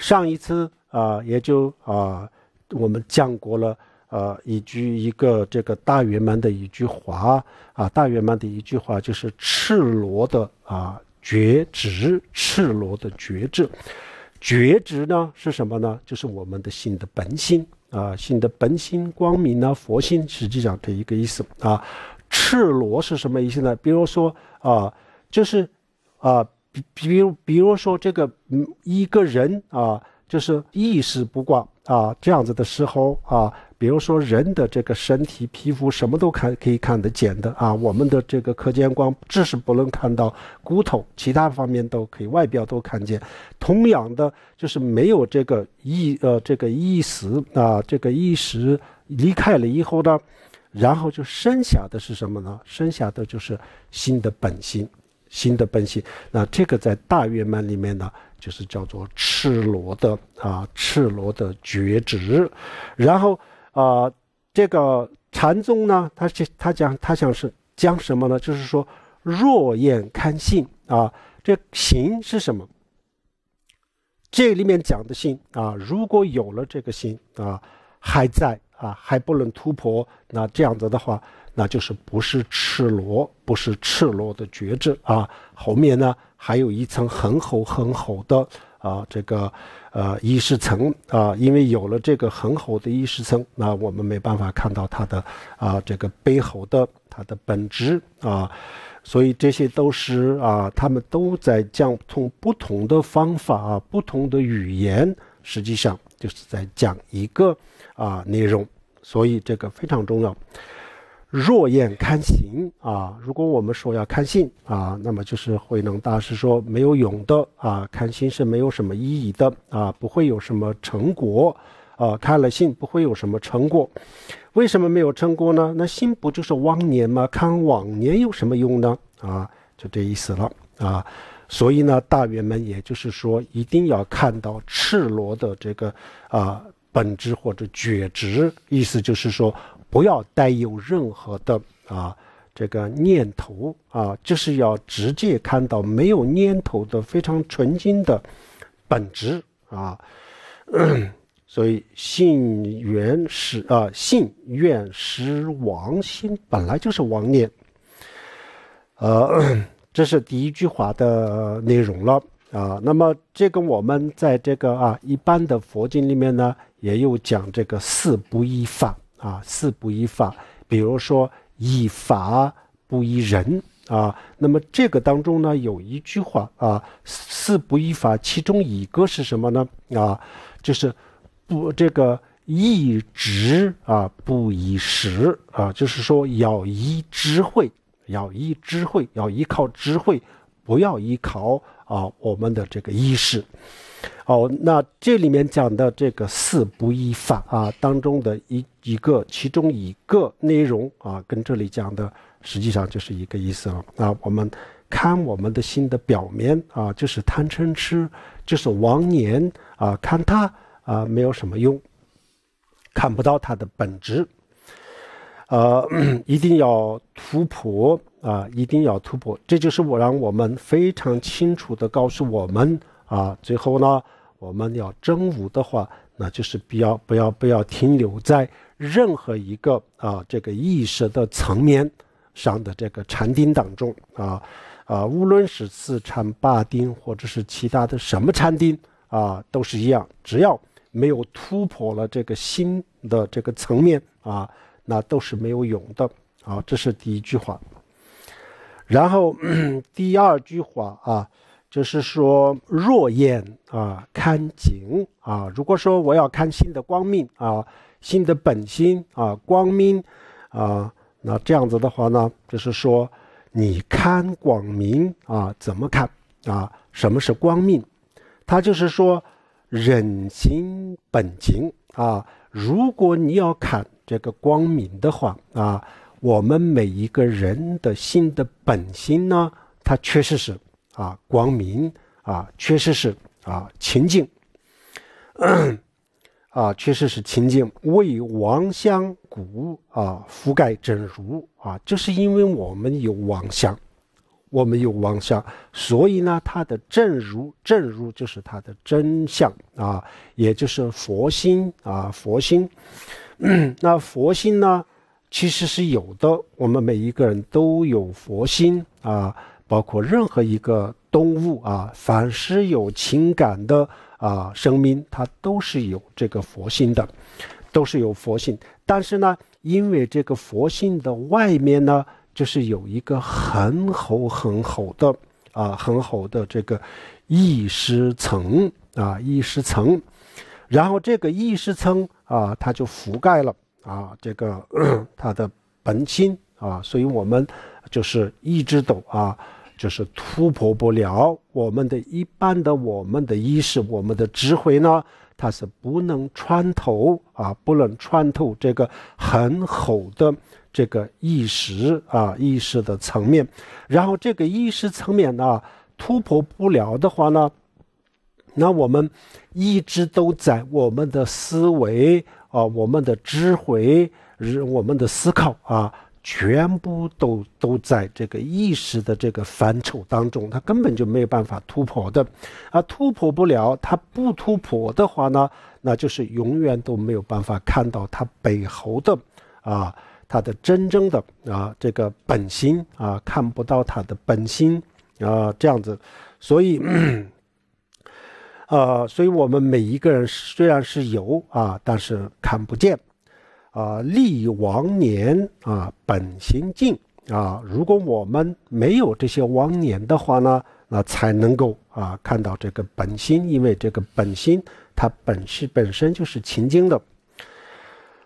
上一次啊，也就啊，我们讲过了啊，一句一个这个大圆满的一句话啊，大圆满的一句话就是赤裸的啊觉知，赤裸的觉知，觉知呢是什么呢？就是我们的心的本心啊，心的本心光明呢，佛心实际上这一个意思啊。赤裸是什么意思呢？比如说啊，就是啊。比比如比如说这个，一个人啊，就是意识不光啊这样子的时候啊，比如说人的这个身体皮肤什么都看可以看得见的啊，我们的这个可见光只是不能看到骨头，其他方面都可以，外表都看见。同样的，就是没有这个意呃这个意识啊，这个意识离开了以后呢，然后就剩下的是什么呢？剩下的就是心的本心。心的本性，那这个在大圆满里面呢，就是叫做赤裸的啊，赤裸的觉知。然后啊，这个禅宗呢，他他讲他讲是讲什么呢？就是说，若眼看性啊，这行是什么？这里面讲的性啊，如果有了这个心啊，还在啊，还不能突破，那这样子的话。那就是不是赤裸，不是赤裸的觉知啊。后面呢，还有一层很厚很厚的啊，这个呃意识层啊。因为有了这个很厚的意识层，那我们没办法看到它的啊这个背后的它的本质啊。所以这些都是啊，他们都在讲，从不同的方法、不同的语言，实际上就是在讲一个啊内容。所以这个非常重要。若要看行啊，如果我们说要看性啊，那么就是慧能大师说没有永的啊，看信是没有什么意义的啊，不会有什么成果啊，看了性不会有什么成果。为什么没有成果呢？那信不就是往年吗？看往年有什么用呢？啊，就这意思了啊。所以呢，大员们也就是说，一定要看到赤裸的这个啊本质或者觉知，意思就是说。不要带有任何的啊这个念头啊，就是要直接看到没有念头的非常纯净的本质啊。所以信缘是啊，信愿失王心本来就是妄念。呃，这是第一句话的内容了啊。那么这个我们在这个啊一般的佛经里面呢，也有讲这个四不一法。啊，四不依法，比如说依法不依人啊。那么这个当中呢，有一句话啊，四不依法，其中一个是什么呢？啊，就是不这个一直啊，不以时啊，就是说要依智慧，要依智慧，要依靠智慧，不要依靠啊我们的这个意识。好，那这里面讲的这个四不一法啊，当中的一一个，其中一个内容啊，跟这里讲的实际上就是一个意思了那我们看我们的心的表面啊，就是贪嗔痴，就是妄念啊，看它啊没有什么用，看不到它的本质。呃，一定要突破啊，一定要突破，这就是我让我们非常清楚的告诉我们。啊，最后呢，我们要真悟的话，那就是不要不要不要停留在任何一个啊这个意识的层面上的这个禅定当中啊，啊，无论是四禅八定或者是其他的什么禅定啊，都是一样，只要没有突破了这个心的这个层面啊，那都是没有用的啊，这是第一句话。然后第二句话啊。就是说，若眼啊，看景啊。如果说我要看心的光明啊，心的本心啊，光明啊，那这样子的话呢，就是说，你看光明啊，怎么看啊？什么是光明？它就是说，人心本情啊。如果你要看这个光明的话啊，我们每一个人的心的本心呢，它确实是。啊，光明啊，确实是啊清净，啊，确实是清净。为王相谷啊，覆盖真如啊，就是因为我们有王相，我们有王相，所以呢，它的真如，真如就是它的真相啊，也就是佛心啊，佛心。那佛心呢，其实是有的，我们每一个人都有佛心啊。包括任何一个动物啊，凡是有情感的啊，生命它都是有这个佛性的，都是有佛性。但是呢，因为这个佛性的外面呢，就是有一个很厚很厚的啊，很厚的这个意识层啊，意识层。然后这个意识层啊，它就覆盖了啊，这个 它的本心啊，所以我们就是一直都啊。就是突破不了我们的一般的我们的意识，我们的智慧呢，它是不能穿透啊，不能穿透这个很厚的这个意识啊意识的层面。然后这个意识层面呢，突破不了的话呢，那我们一直都在我们的思维啊，我们的智慧我们的思考啊。全部都都在这个意识的这个范畴当中，他根本就没有办法突破的，啊，突破不了，他不突破的话呢，那就是永远都没有办法看到他背后的，啊，他的真正的啊这个本心啊，看不到他的本心啊，这样子，所以，呃，所以我们每一个人虽然是有啊，但是看不见。啊，历王年啊，本心净啊。如果我们没有这些王年的话呢，那才能够啊看到这个本心，因为这个本心它本是本身就是情经的。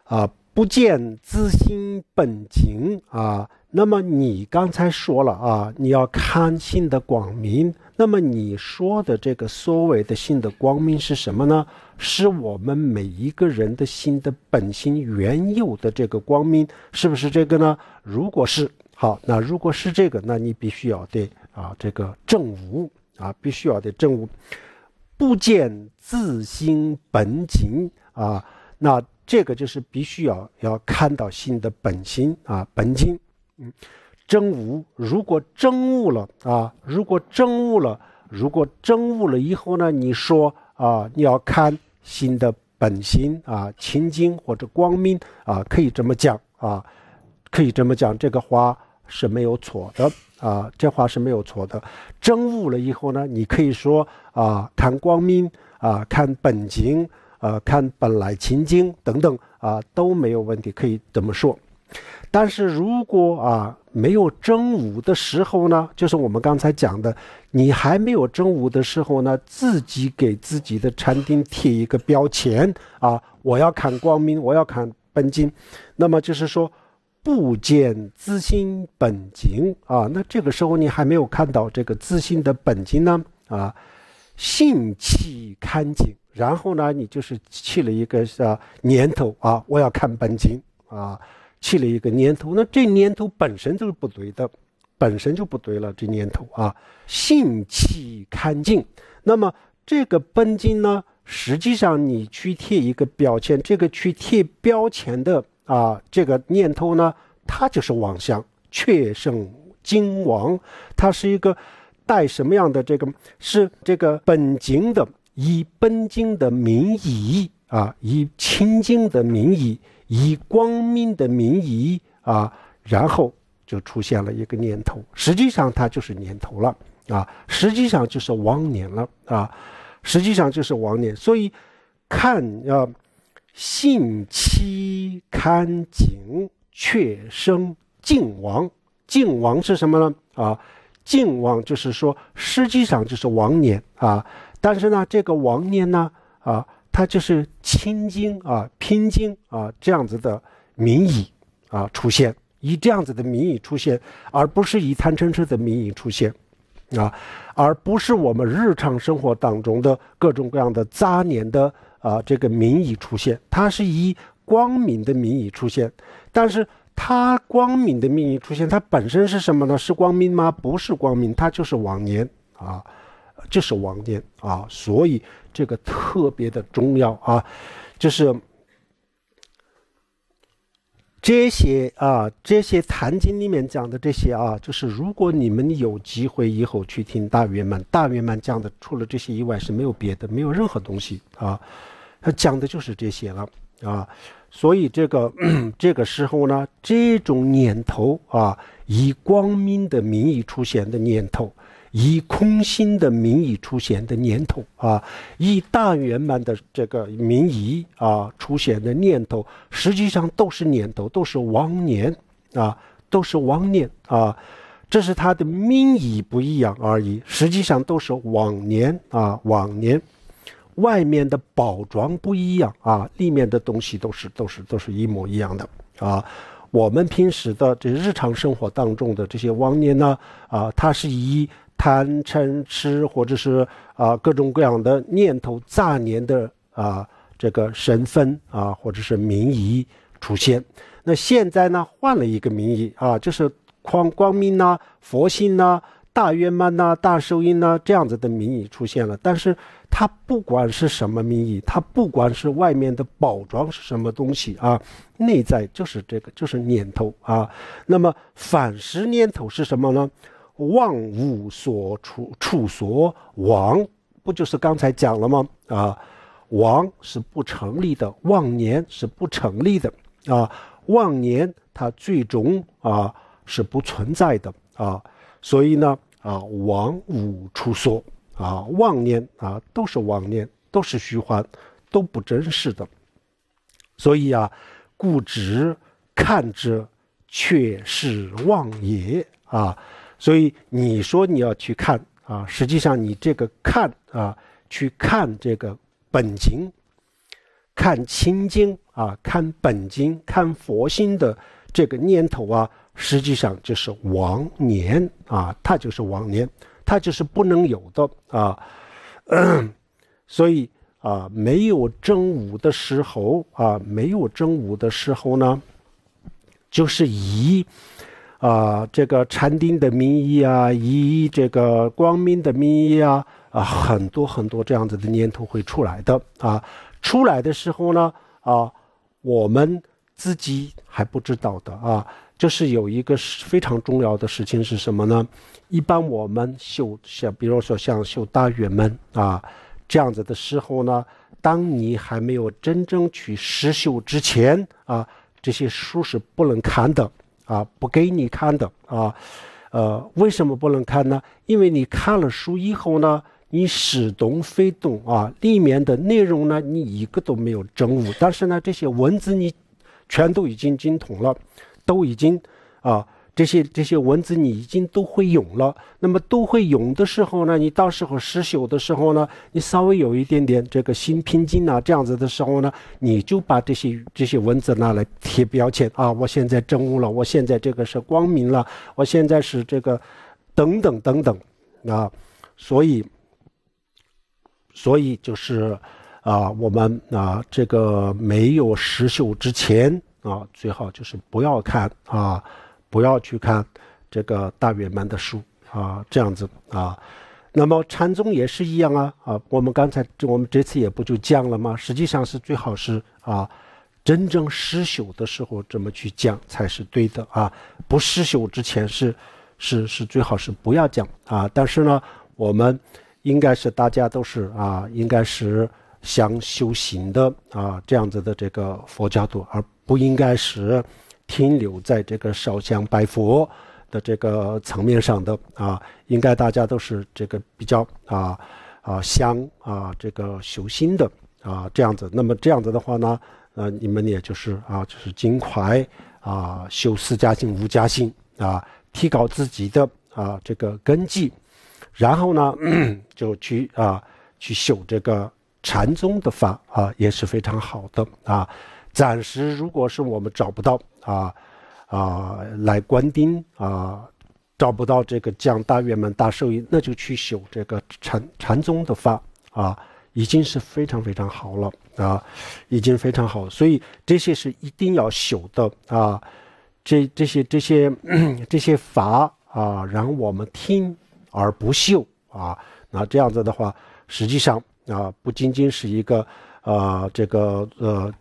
啊，不见自心本情啊。那么你刚才说了啊，你要看心的光明。那么你说的这个所谓的心的光明是什么呢？是我们每一个人的心的本心原有的这个光明，是不是这个呢？如果是，好，那如果是这个，那你必须要对啊这个正悟啊，必须要得正悟，不见自心本净啊，那这个就是必须要要看到心的本心啊本经，嗯。真悟，如果真悟了啊，如果真悟了，如果真悟了以后呢？你说啊，你要看心的本心啊，清净或者光明啊，可以这么讲啊，可以这么讲，这个话是没有错的啊，这话是没有错的。真悟了以后呢，你可以说啊，看光明啊，看本经。啊，看本来情经等等啊，都没有问题，可以这么说。但是如果啊没有正午的时候呢，就是我们刚才讲的，你还没有正午的时候呢，自己给自己的禅定贴一个标签啊，我要看光明，我要看本金，那么就是说不见自心本金啊，那这个时候你还没有看到这个自心的本金呢啊，性起看景，然后呢，你就是去了一个啊年头啊，我要看本金啊。起了一个念头，那这念头本身就是不对的，本身就不对了。这念头啊，性气看静，那么这个本经呢，实际上你去贴一个标签，这个去贴标签的啊，这个念头呢，它就是妄想，却胜金王，它是一个带什么样的这个是这个本经的，以本经的名义啊，以清净的名义。以光明的名义啊，然后就出现了一个念头，实际上它就是念头了啊，实际上就是亡年了啊，实际上就是亡年。所以看啊，信期刊景却生靖王，靖王是什么呢？啊，靖王就是说实际上就是亡年啊，但是呢，这个亡年呢啊。它就是清经啊，拼经啊，这样子的名义啊出现，以这样子的名义出现，而不是以贪嗔痴的名义出现，啊，而不是我们日常生活当中的各种各样的杂念的啊这个名义出现，它是以光明的名义出现，但是它光明的名义出现，它本身是什么呢？是光明吗？不是光明，它就是往年啊。这是王念啊，所以这个特别的重要啊，就是这些啊，这些禅经里面讲的这些啊，就是如果你们有机会以后去听大圆满，大圆满讲的除了这些以外是没有别的，没有任何东西啊，他讲的就是这些了啊，所以这个 这个时候呢，这种念头啊，以光明的名义出现的念头。以空心的名义出现的念头啊，以大圆满的这个名义啊出现的念头，实际上都是念头，都是妄念啊，都是妄念啊，这是它的名义不一样而已，实际上都是妄念啊，妄念，外面的包装不一样啊，里面的东西都是都是都是一模一样的啊，我们平时的这日常生活当中的这些妄念呢啊，它是以。贪嗔痴，或者是啊各种各样的念头杂念的啊这个神分啊，或者是名义出现。那现在呢，换了一个名义啊，就是光光明呐、佛性呐、大圆满呐、大寿音呐这样子的名义出现了。但是它不管是什么名义，它不管是外面的包装是什么东西啊，内在就是这个，就是念头啊。那么反时念头是什么呢？万物所处处所亡，不就是刚才讲了吗？啊，亡是不成立的，妄念是不成立的啊，妄念它最终啊是不存在的啊，所以呢啊，万物处所啊，妄念啊都是妄念，都是虚幻，都不真实的，所以啊，故执看之却是妄也啊。所以你说你要去看啊，实际上你这个看啊，去看这个本经，看清经啊，看本经，看佛心的这个念头啊，实际上就是妄念啊，它就是妄念，它就是不能有的啊。所以啊，没有真武的时候啊，没有真武的时候呢，就是以。啊，这个禅定的名医啊，以这个光明的名医啊，啊，很多很多这样子的念头会出来的啊。出来的时候呢，啊，我们自己还不知道的啊。就是有一个是非常重要的事情是什么呢？一般我们修像，比如说像修大圆满啊这样子的时候呢，当你还没有真正去实修之前啊，这些书是不能看的。啊，不给你看的啊，呃，为什么不能看呢？因为你看了书以后呢，你似懂非懂啊，里面的内容呢，你一个都没有掌悟。但是呢，这些文字你全都已经精通了，都已经啊。这些这些文字你已经都会用了，那么都会用的时候呢？你到时候失修的时候呢？你稍微有一点点这个心平静啊，这样子的时候呢？你就把这些这些文字拿来贴标签啊！我现在正悟了，我现在这个是光明了，我现在是这个，等等等等，啊，所以，所以就是，啊，我们啊，这个没有失修之前啊，最好就是不要看啊。不要去看这个大圆满的书啊，这样子啊，那么禅宗也是一样啊啊，我们刚才我们这次也不就降了吗？实际上是最好是啊，真正失修的时候怎么去降才是对的啊，不失修之前是是是最好是不要降啊，但是呢，我们应该是大家都是啊，应该是想修行的啊，这样子的这个佛家徒，而不应该是。停留在这个烧香拜佛的这个层面上的啊，应该大家都是这个比较啊啊香啊这个修心的啊这样子。那么这样子的话呢，呃你们也就是啊就是尽快啊修四家心五家心啊，提高自己的啊这个根基，然后呢 就去啊去修这个禅宗的法啊也是非常好的啊。暂时如果是我们找不到。啊啊，来观丁啊，找不到这个将大圆满大受益，那就去修这个禅禅宗的法啊，已经是非常非常好了啊，已经非常好，所以这些是一定要修的啊。这这些这些 这些法啊，让我们听而不修啊，那这样子的话，实际上啊，不仅仅是一个啊这个呃。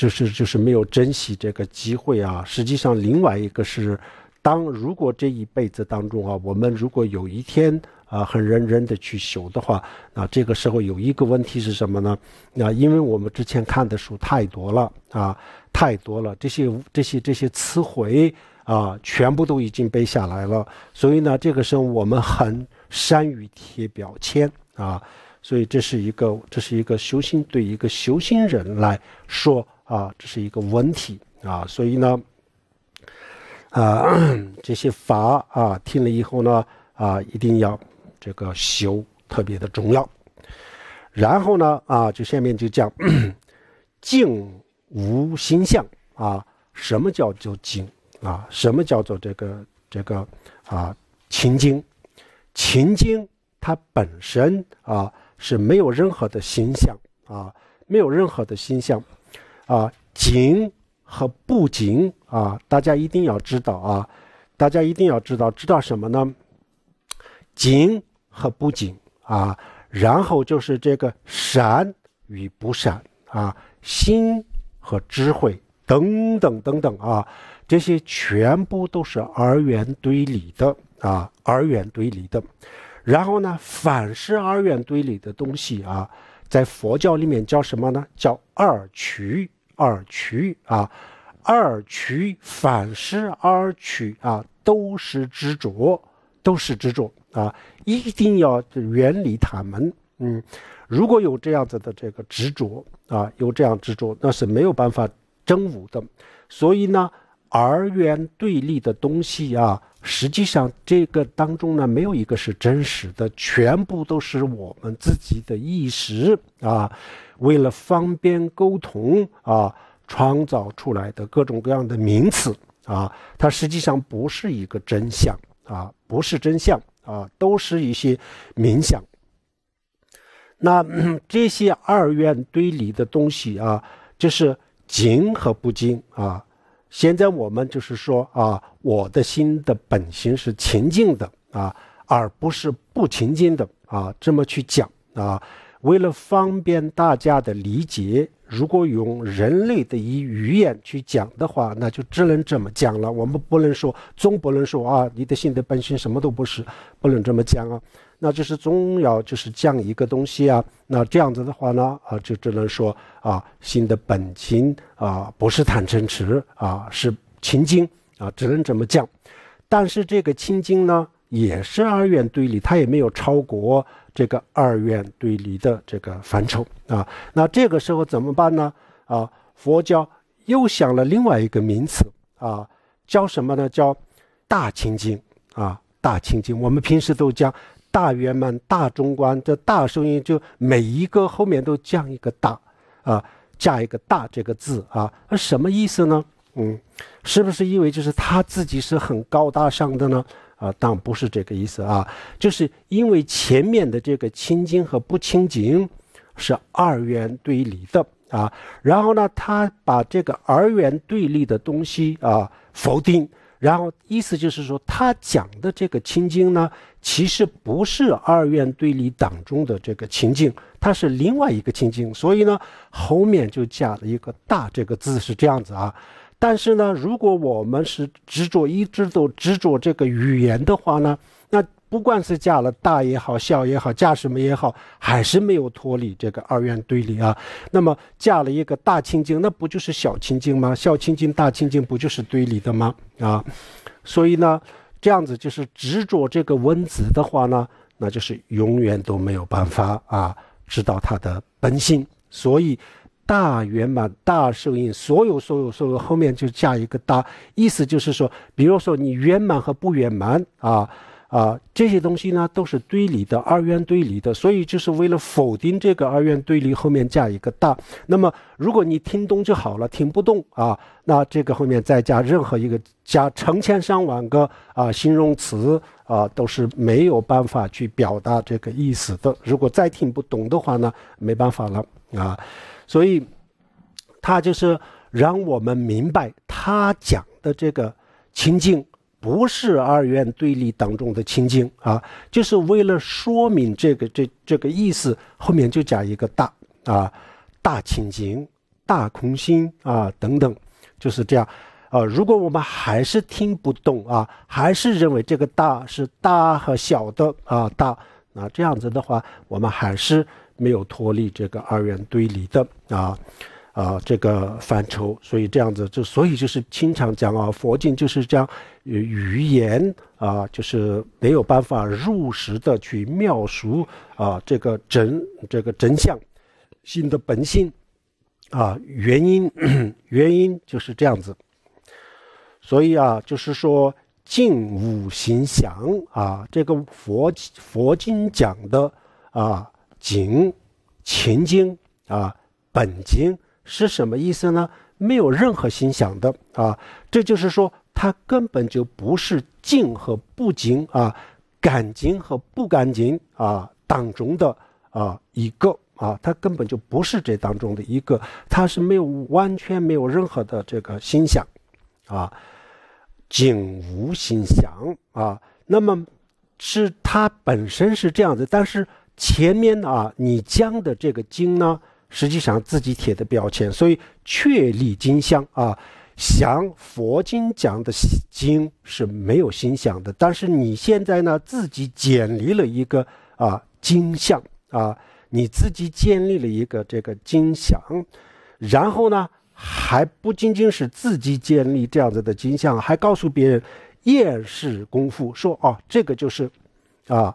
就是就是没有珍惜这个机会啊！实际上，另外一个是，当如果这一辈子当中啊，我们如果有一天啊很认真的去修的话，那这个时候有一个问题是什么呢？那因为我们之前看的书太多了啊，太多了，这些这些这些词汇啊，全部都已经背下来了，所以呢，这个时候我们很善于贴标签啊，所以这是一个这是一个修心对一个修心人来说。啊，这是一个文体啊，所以呢，啊，这些法啊，听了以后呢，啊，一定要这个修，特别的重要。然后呢，啊，就下面就讲，静无心相啊，什么叫做静啊？什么叫做这个这个啊？情经，情经它本身啊是没有任何的形象啊，没有任何的形象。啊，紧和不紧啊，大家一定要知道啊，大家一定要知道，知道什么呢？紧和不紧啊，然后就是这个善与不善啊，心和智慧等等等等啊，这些全部都是二元对立的啊，二元对立的。然后呢，凡是二元对立的东西啊，在佛教里面叫什么呢？叫二取。二取啊，二取反是二取啊，都是执着，都是执着啊，一定要远离他们。嗯，如果有这样子的这个执着啊，有这样执着，那是没有办法证武的。所以呢，二元对立的东西啊。实际上，这个当中呢，没有一个是真实的，全部都是我们自己的意识啊，为了方便沟通啊，创造出来的各种各样的名词啊，它实际上不是一个真相啊，不是真相啊，都是一些冥想。那这些二元对立的东西啊，就是经和不经啊。现在我们就是说啊，我的心的本性是清净的啊，而不是不清净的啊。这么去讲啊，为了方便大家的理解，如果用人类的一语言去讲的话，那就只能这么讲了。我们不能说中国人说啊，你的心的本性什么都不是，不能这么讲啊。那就是中药，就是降一个东西啊。那这样子的话呢，啊，就只能说啊，新的本经啊不是坦诚纸啊，是清经啊，只能这么降。但是这个清经呢，也是二元对立，它也没有超过这个二元对立的这个范畴啊。那这个时候怎么办呢？啊，佛教又想了另外一个名词啊，叫什么呢？叫大清经啊，大清经。我们平时都讲。大圆满、大中观这大声音，就每一个后面都降一个大，啊，加一个大这个字啊，那什么意思呢？嗯，是不是因为就是他自己是很高大上的呢？啊，当不是这个意思啊，就是因为前面的这个清净和不清净，是二元对立的啊，然后呢，他把这个二元对立的东西啊否定。然后意思就是说，他讲的这个清经呢，其实不是二元对立党中的这个清境，它是另外一个清境，所以呢，后面就加了一个“大”这个字是这样子啊。但是呢，如果我们是执着一直都执着这个语言的话呢？不管是嫁了大也好，小也好，嫁什么也好，还是没有脱离这个二元对立啊。那么嫁了一个大清净，那不就是小清净吗？小清净、大清净，不就是对立的吗？啊，所以呢，这样子就是执着这个文字的话呢，那就是永远都没有办法啊，知道它的本性。所以，大圆满、大圣印，所有所有所有后面就加一个大，意思就是说，比如说你圆满和不圆满啊。啊，这些东西呢都是对立的，二元对立的，所以就是为了否定这个二元对立，后面加一个大。那么，如果你听懂就好了，听不懂啊，那这个后面再加任何一个加成千上万个啊形容词啊，都是没有办法去表达这个意思的。如果再听不懂的话呢，没办法了啊，所以，他就是让我们明白他讲的这个情境。不是二元对立当中的清净啊，就是为了说明这个这这个意思，后面就加一个大啊，大清净、大空心啊等等，就是这样啊。如果我们还是听不懂啊，还是认为这个大是大和小的啊大，那这样子的话，我们还是没有脱离这个二元对立的啊。啊，这个范畴，所以这样子就，所以就是经常讲啊，佛经就是这样，语言啊，就是没有办法如实的去描述啊，这个真这个真相，心的本性啊，原因 原因就是这样子，所以啊，就是说，静五行祥啊，这个佛佛经讲的啊，景、情经啊，本经。是什么意思呢？没有任何心想的啊，这就是说，它根本就不是净和不净啊，干净和不干净啊当中的啊一个啊，它根本就不是这当中的一个，它是没有完全没有任何的这个心想啊，净无心想啊，那么是它本身是这样子，但是前面啊，你讲的这个经呢？实际上自己贴的标签，所以确立金像啊，像佛经讲的经是没有心想的，但是你现在呢，自己建立了一个啊金像啊，你自己建立了一个这个金像，然后呢，还不仅仅是自己建立这样子的金像，还告诉别人厌世功夫，说啊，这个就是啊，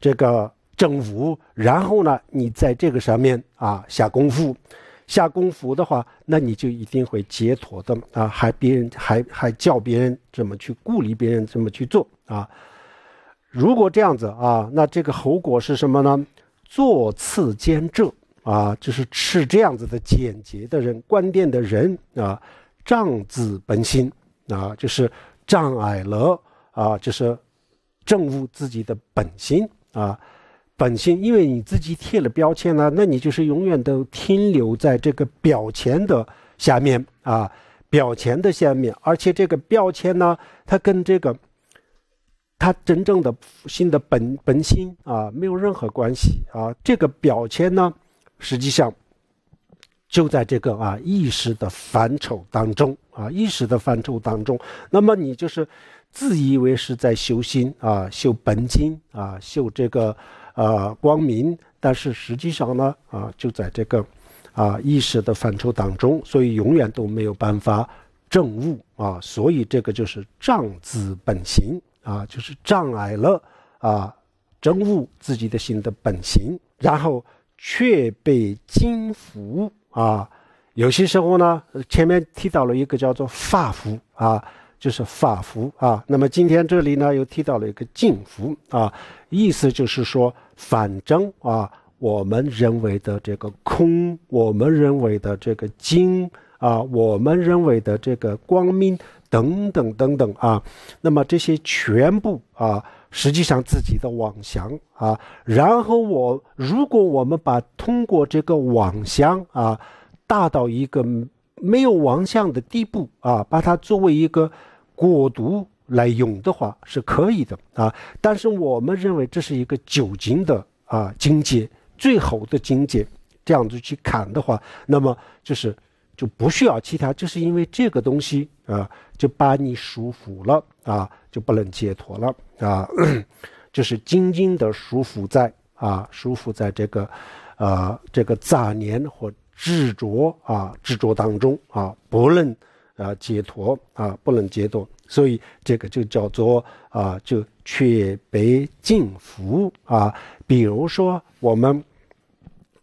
这个。正无，然后呢？你在这个上面啊下功夫，下功夫的话，那你就一定会解脱的啊！还别人，还还教别人怎么去顾虑别人，怎么去做啊？如果这样子啊，那这个后果是什么呢？坐次兼正啊，就是吃这样子的简洁的人，关念的人啊，障自本心啊，就是障碍了啊，就是正务自己的本心啊。本性，因为你自己贴了标签呢，那你就是永远都停留在这个表前的下面啊，表前的下面。而且这个标签呢，它跟这个，它真正的心的本本心啊，没有任何关系啊。这个标签呢，实际上就在这个啊意识的范畴当中啊，意识的范畴当中。那么你就是自以为是在修心啊，修本经啊，修这个。啊，光明，但是实际上呢，啊，就在这个，啊，意识的范畴当中，所以永远都没有办法证悟啊，所以这个就是障子本行啊，就是障碍了啊，真悟自己的心的本行，然后却被金服啊，有些时候呢，前面提到了一个叫做发福啊。就是法符啊，那么今天这里呢又提到了一个净福啊，意思就是说反正啊，我们认为的这个空，我们认为的这个净啊，我们认为的这个光明等等等等啊，那么这些全部啊，实际上自己的妄想啊，然后我如果我们把通过这个妄想啊，大到一个。没有王相的地步啊，把它作为一个果毒来用的话是可以的啊。但是我们认为这是一个九金的啊境界，最好的境界，这样子去砍的话，那么就是就不需要其他，就是因为这个东西啊，就把你束缚了啊，就不能解脱了啊，就是紧紧的束缚在啊，束缚在这个呃这个杂念或。执着啊，执着当中啊，不能啊解脱啊，不能解脱，所以这个就叫做啊，就却被禁服啊。比如说我们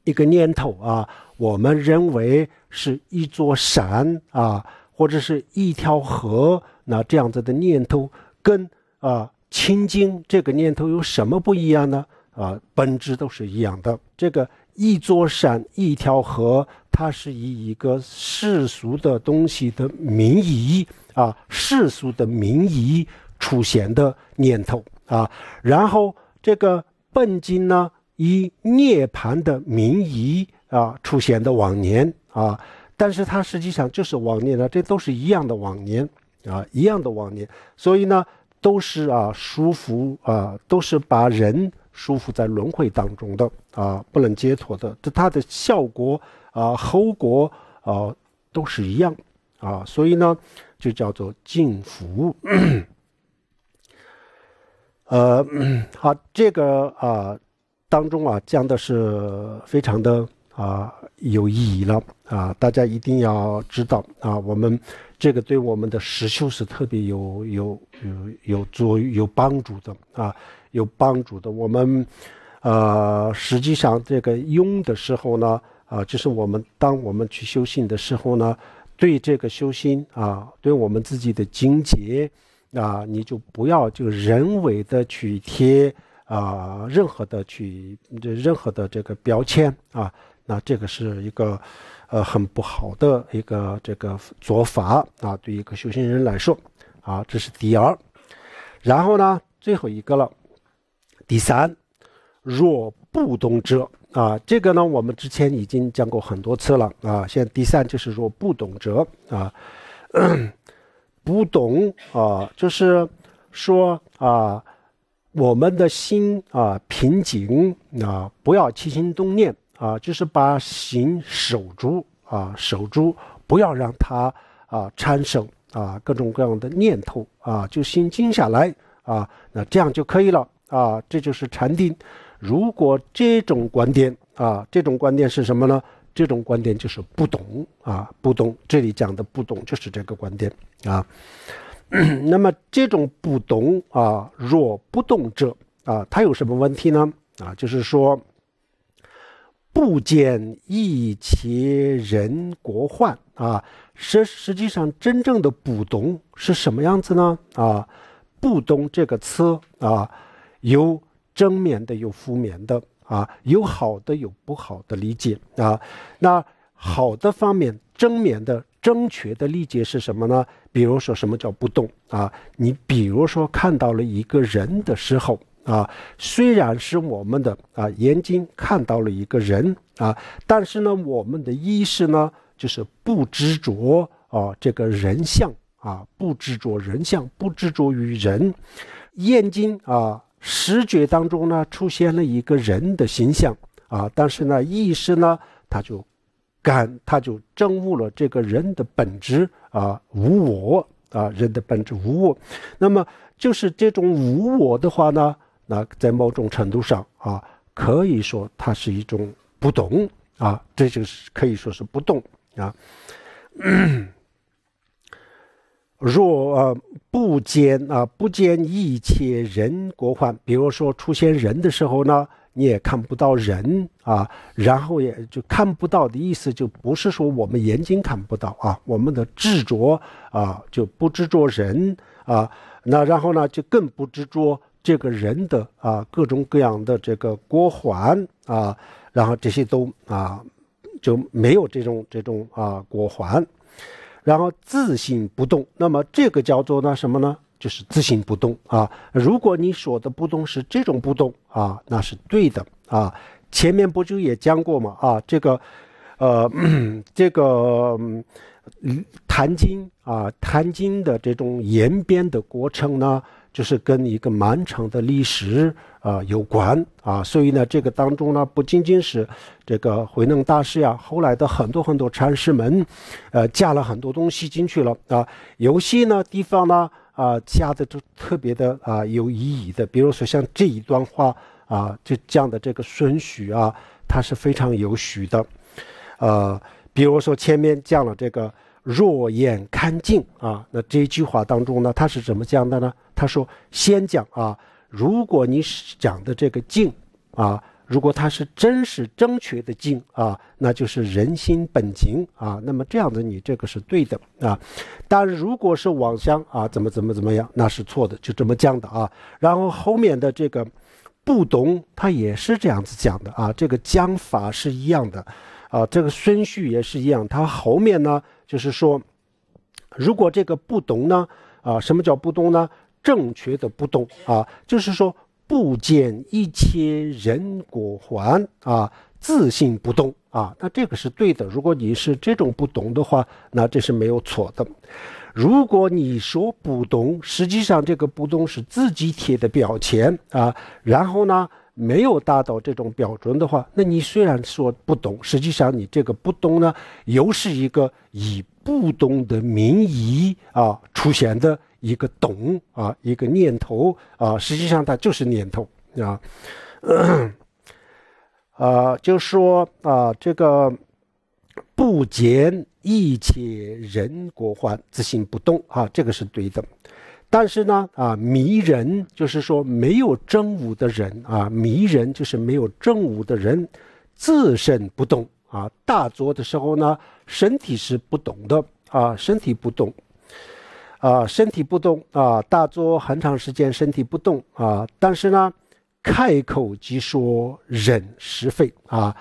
一个念头啊，我们认为是一座山啊，或者是一条河，那这样子的念头跟啊清净这个念头有什么不一样呢？啊，本质都是一样的，这个。一座山，一条河，它是以一个世俗的东西的名义啊，世俗的名义出现的念头啊，然后这个本经呢，以涅槃的名义啊出现的往年啊，但是它实际上就是往年呢，这都是一样的往年啊，一样的往年，所以呢，都是啊舒服啊，都是把人舒服在轮回当中的。啊，不能接脱的，这它的效果啊、后果啊都是一样啊，所以呢，就叫做服福。呃，好，这个啊当中啊讲的是非常的啊有意义了啊，大家一定要知道啊，我们这个对我们的实修是特别有有有有作有帮助的啊，有帮助的我们。呃，实际上这个庸的时候呢，啊，就是我们当我们去修行的时候呢，对这个修心啊，对我们自己的精界啊，你就不要就人为的去贴啊任何的去这任何的这个标签啊，那这个是一个呃很不好的一个这个做法啊，对一个修行人来说，啊，这是第二，然后呢，最后一个了，第三。若不懂者啊，这个呢，我们之前已经讲过很多次了啊。现在第三就是若不懂者啊，不懂啊，就是说啊，我们的心啊，平静啊，不要起心动念啊，就是把心守住啊，守住，不要让它啊产生啊各种各样的念头啊，就心静下来啊，那这样就可以了啊，这就是禅定。如果这种观点啊，这种观点是什么呢？这种观点就是不懂啊，不懂。这里讲的不懂就是这个观点啊。那么这种不懂啊，若不懂者啊，他有什么问题呢？啊，就是说不见一其人国患啊。实实际上，真正的不懂是什么样子呢？啊，不懂这个词啊，有。正面的有负面的啊，有好的有不好的理解啊。那好的方面，正面的正确的理解是什么呢？比如说，什么叫不动啊？你比如说，看到了一个人的时候啊，虽然是我们的啊眼睛看到了一个人啊，但是呢，我们的意识呢，就是不执着啊这个人像。啊，不执着人相，不执着于人，眼睛啊。视觉当中呢出现了一个人的形象啊，但是呢意识呢他就感他就证悟了这个人的本质啊无我啊人的本质无我，那么就是这种无我的话呢，那在某种程度上啊可以说它是一种不动啊，这就是可以说是不动啊。嗯若啊不兼啊不兼一切人国患，比如说出现人的时候呢，你也看不到人啊，然后也就看不到的意思，就不是说我们眼睛看不到啊，我们的执着啊就不执着人啊，那然后呢就更不执着这个人的啊各种各样的这个国幻啊，然后这些都啊就没有这种这种啊国幻。然后自行不动，那么这个叫做那什么呢？就是自行不动啊。如果你说的不动是这种不动啊，那是对的啊。前面不就也讲过嘛啊，这个，呃，这个《谈经》啊，《谈经》的这种延边的过程呢？就是跟一个漫长的历史啊有关啊，所以呢，这个当中呢，不仅仅是这个慧能大师呀，后来的很多很多禅师们，呃，加了很多东西进去了啊。有些呢地方呢，啊，加的都特别的啊有意义的。比如说像这一段话啊，就讲的这个顺序啊，它是非常有序的。呃，比如说前面讲了这个。若眼看镜啊，那这一句话当中呢，他是怎么讲的呢？他说：“先讲啊，如果你讲的这个镜啊，如果它是真实正确的镜啊，那就是人心本情啊。那么这样子你这个是对的啊。但如果是妄想啊，怎么怎么怎么样，那是错的。就这么讲的啊。然后后面的这个不懂，他也是这样子讲的啊。这个讲法是一样的啊，这个顺序也是一样。他后面呢？”就是说，如果这个不懂呢，啊，什么叫不懂呢？正确的不懂啊，就是说不减一千人果还啊，自信不动啊，那这个是对的。如果你是这种不懂的话，那这是没有错的。如果你说不懂，实际上这个不懂是自己贴的标签啊，然后呢？没有达到这种标准的话，那你虽然说不懂，实际上你这个不懂呢，又是一个以不懂的名义啊出现的一个懂啊，一个念头啊，实际上它就是念头啊，啊，就说啊，这个不减一切人国欢自信不动啊，这个是对的。但是呢，啊，迷人就是说没有正午的人啊，迷人就是没有正午的人，自身不动啊，大作的时候呢，身体是不动的啊，身体不动，啊，身体不动啊，大作很长时间，身体不动啊，但是呢，开口即说忍是废啊。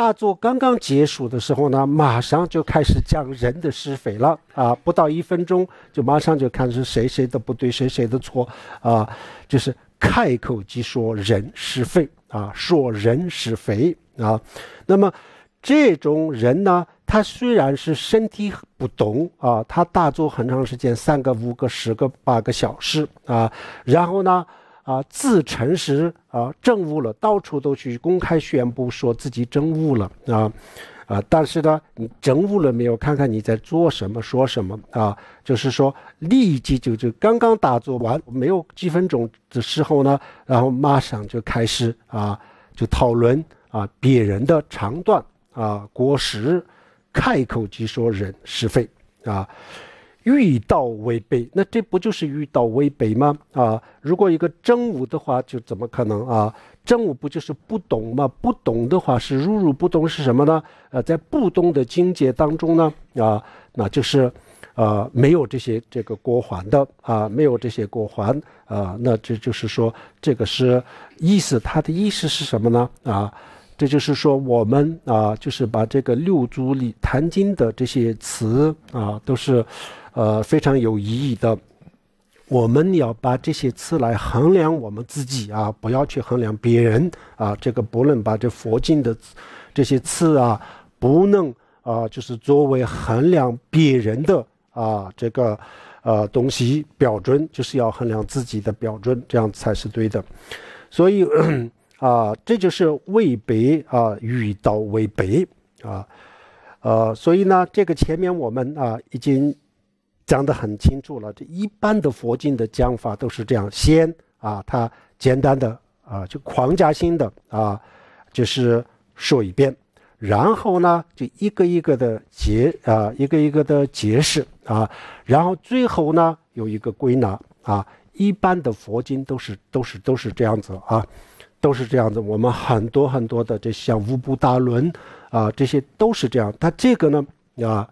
大作刚刚结束的时候呢，马上就开始讲人的施肥了啊！不到一分钟，就马上就看是谁谁的不对，谁谁的错啊！就是开口即说人是非啊，说人是非啊。那么这种人呢，他虽然是身体不动啊，他大作很长时间，三个、五个、十个、八个小时啊，然后呢？啊，自诚实啊，证悟了，到处都去公开宣布说自己证悟了啊，啊，但是呢，你证悟了没有？看看你在做什么，说什么啊，就是说，立即就就刚刚打坐完没有几分钟的时候呢，然后马上就开始啊，就讨论啊别人的长短啊过失，开口即说人是非啊。遇到违背，那这不就是遇到违背吗？啊，如果一个真武的话，就怎么可能啊？真武不就是不懂吗？不懂的话是如如不懂是什么呢？呃，在不懂的境界当中呢，啊，那就是，呃，没有这些这个国环的啊，没有这些国环啊，那这就是说，这个是意思，它的意思是什么呢？啊，这就是说我们啊，就是把这个六祖里坛经的这些词啊，都是。呃，非常有意义的。我们要把这些词来衡量我们自己啊，不要去衡量别人啊。这个不能把这佛经的这些词啊，不能啊，就是作为衡量别人的啊这个呃东西标准，就是要衡量自己的标准，这样才是对的。所以啊，这就是为北啊，遇到为北啊，呃，所以呢，这个前面我们啊已经。讲得很清楚了，这一般的佛经的讲法都是这样，先啊，他简单的啊，就狂加心的啊，就是说一遍，然后呢，就一个一个的解啊，一个一个的解释啊，然后最后呢，有一个归纳啊，一般的佛经都是都是都是这样子啊，都是这样子，我们很多很多的这像《五部大论》，啊，这些都是这样，他这个呢啊，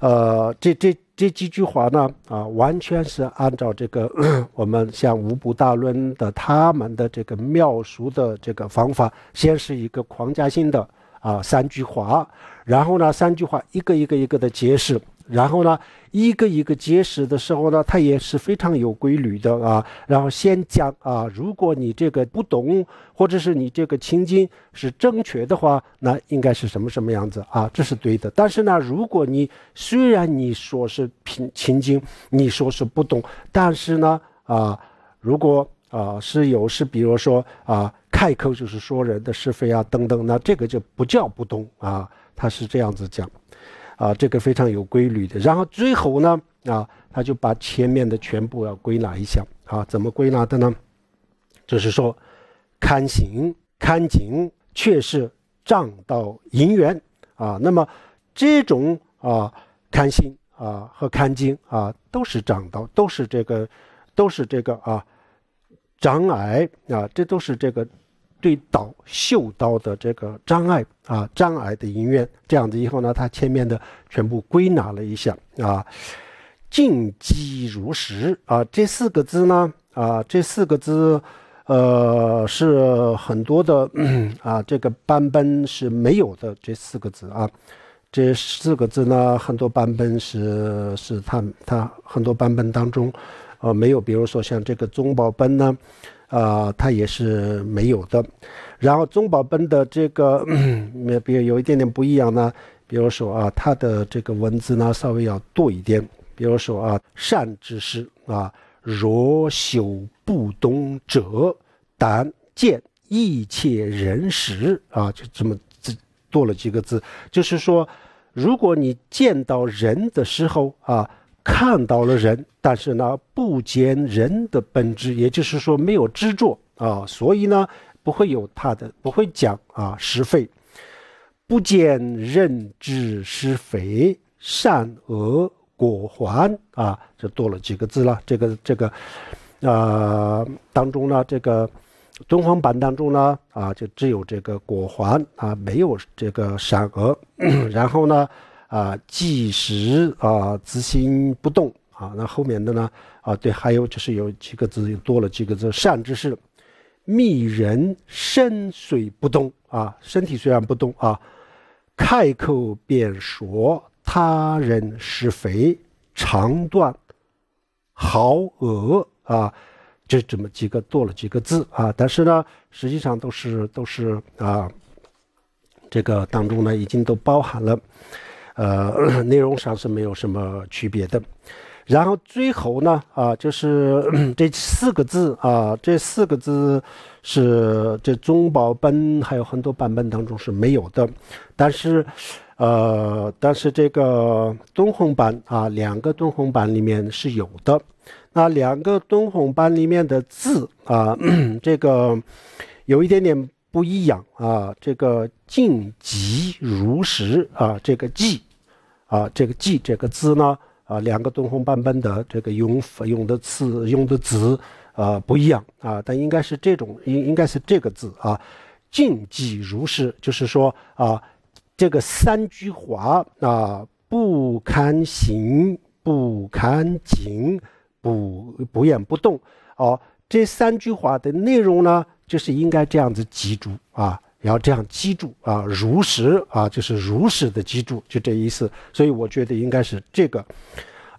呃，这这。这几句话呢，啊，完全是按照这个 我们像无部大论的他们的这个妙俗的这个方法，先是一个狂加性的啊三句话，然后呢三句话一个一个一个的解释。然后呢，一个一个结识的时候呢，他也是非常有规律的啊。然后先讲啊，如果你这个不懂，或者是你这个情境是正确的话，那应该是什么什么样子啊？这是对的。但是呢，如果你虽然你说是平情境，你说是不懂，但是呢啊，如果啊是有是，比如说啊开口就是说人的是非啊等等，那这个就不叫不懂啊。他是这样子讲。啊，这个非常有规律的。然后最后呢，啊，他就把前面的全部要归纳一下。啊，怎么归纳的呢？就是说，看行看景，却是涨道银元。啊，那么这种啊看行啊和看经啊都是涨道，都是这个，都是这个啊障碍啊，这都是这个。对导嗅刀的这个障碍啊，障碍的音乐，这样子以后呢，他前面的全部归纳了一下啊，静寂如实啊，这四个字呢啊，这四个字呃是很多的啊，这个版本是没有的这四个字啊，这四个字呢，很多版本是是他他很多版本当中呃没有，比如说像这个宗宝本呢。啊，它也是没有的。然后宗宝本的这个，嗯，比如有一点点不一样呢，比如说啊，它的这个文字呢稍微要多一点。比如说啊，善之师啊，若朽不懂者，但见一切人时啊，就这么字多了几个字，就是说，如果你见到人的时候啊。看到了人，但是呢，不见人的本质，也就是说没有执着啊，所以呢，不会有他的，不会讲啊是非，不见人之是非善恶果还啊，就多了几个字了。这个这个，呃，当中呢，这个敦煌版当中呢，啊，就只有这个果还啊，没有这个善恶，然后呢。啊，即时啊，之心不动啊，那后面的呢？啊，对，还有就是有几个字又多了几个字，善知识，密人深水不动啊，身体虽然不动啊，开口便说他人是非长断好恶啊，就这么几个多了几个字啊，但是呢，实际上都是都是啊，这个当中呢，已经都包含了。呃，内容上是没有什么区别的。然后最后呢，啊，就是 这四个字啊，这四个字是这中宝本还有很多版本当中是没有的，但是，呃，但是这个敦煌版啊，两个敦煌版里面是有的。那两个敦煌版里面的字啊，这个有一点点。不一样啊，这个“静极如石”啊，这个“寂”啊，这个“寂”这个字呢啊，两个东红版本的这个用用的词用的字啊不一样啊，但应该是这种应应该是这个字啊，“静极如石”，就是说啊，这个三句话啊，不堪行，不堪静，不不言不动。啊，这三句话的内容呢？就是应该这样子记住啊，要这样记住啊，如实啊，就是如实的记住，就这意思。所以我觉得应该是这个，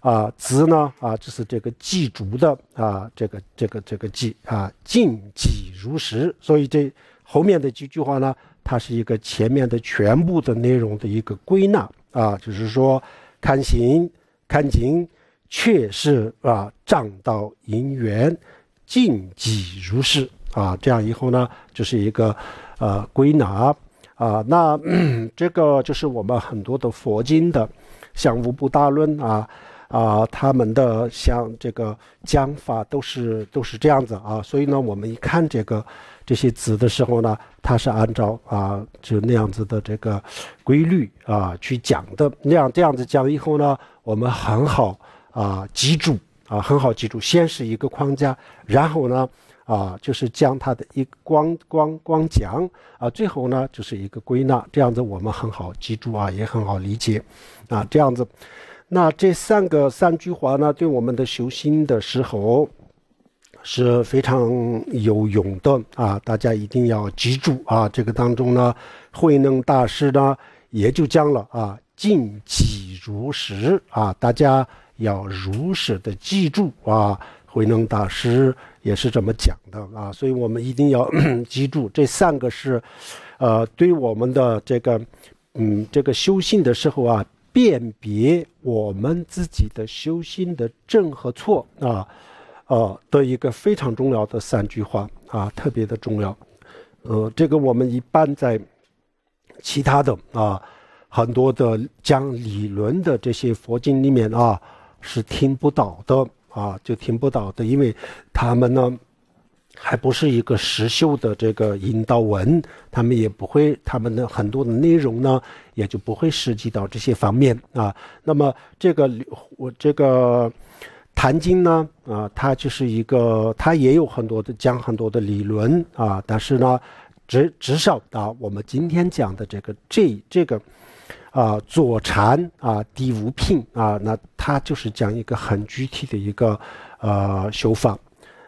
啊，字呢，啊，这是这个记住的啊，这个这个这个记啊，尽记如实。所以这后面的几句话呢，它是一个前面的全部的内容的一个归纳啊，就是说看形看景，却是啊，仗道银元，尽记如是。啊，这样以后呢，就是一个呃归纳啊，那 这个就是我们很多的佛经的，像《五部大论》啊啊，他们的像这个讲法都是都是这样子啊，所以呢，我们一看这个这些字的时候呢，它是按照啊就那样子的这个规律啊去讲的，那样这样子讲以后呢，我们很好啊记住啊很好记住，先是一个框架，然后呢。啊，就是将它的一光光光讲啊，最后呢就是一个归纳，这样子我们很好记住啊，也很好理解啊，这样子，那这三个三句话呢，对我们的修心的时候是非常有用的啊，大家一定要记住啊，这个当中呢，慧能大师呢也就讲了啊，尽己如实啊，大家要如实的记住啊。慧能大师也是这么讲的啊，所以我们一定要 记住这三个是，呃，对我们的这个，嗯，这个修心的时候啊，辨别我们自己的修心的正和错啊，呃，的一个非常重要的三句话啊，特别的重要。呃，这个我们一般在其他的啊，很多的讲理论的这些佛经里面啊，是听不到的。啊，就听不到的，因为他们呢还不是一个实修的这个引导文，他们也不会，他们的很多的内容呢也就不会涉及到这些方面啊。那么这个我这个《坛经》呢，啊，它就是一个，它也有很多的讲很多的理论啊，但是呢，只至少到我们今天讲的这个这这个。啊，左禅啊，第五品啊，那他就是讲一个很具体的一个呃修法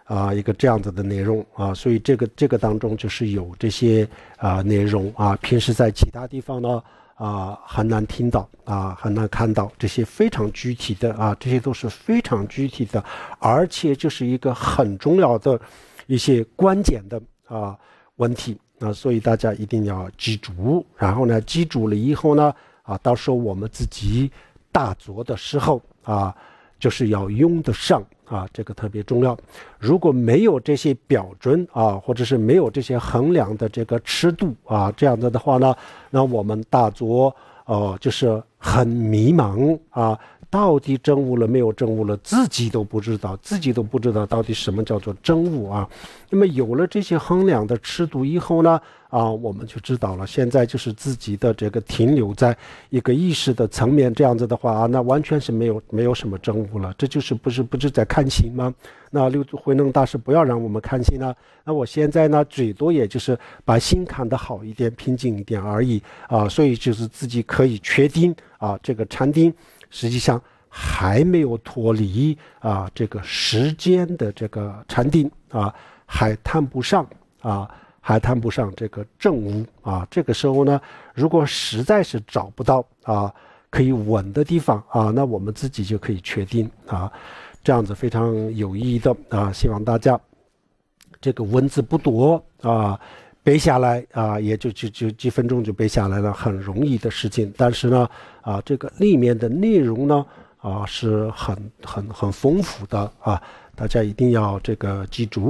啊，一个这样子的内容啊，所以这个这个当中就是有这些啊内容啊，平时在其他地方呢啊很难听到啊，很难看到这些非常具体的啊，这些都是非常具体的，而且就是一个很重要的，一些关键的啊问题啊，所以大家一定要记住，然后呢，记住了以后呢。啊，到时候我们自己大作的时候啊，就是要用得上啊，这个特别重要。如果没有这些标准啊，或者是没有这些衡量的这个尺度啊，这样子的话呢，那我们大作哦，就是。很迷茫啊，到底证悟了没有证悟了，自己都不知道，自己都不知道到底什么叫做证悟啊。那么有了这些衡量的尺度以后呢，啊，我们就知道了。现在就是自己的这个停留在一个意识的层面这样子的话啊，那完全是没有没有什么证悟了，这就是不是不是在看心吗？那六祖慧能大师不要让我们看心啊。那我现在呢，最多也就是把心看得好一点，平静一点而已啊。所以就是自己可以确定。啊，这个禅定实际上还没有脱离啊，这个时间的这个禅定啊，还谈不上啊，还谈不上这个正屋啊。这个时候呢，如果实在是找不到啊可以稳的地方啊，那我们自己就可以确定啊，这样子非常有意义的啊。希望大家这个文字不多啊。背下来啊，也就就就几分钟就背下来了，很容易的事情。但是呢，啊，这个里面的内容呢，啊，是很很很丰富的啊，大家一定要这个记住。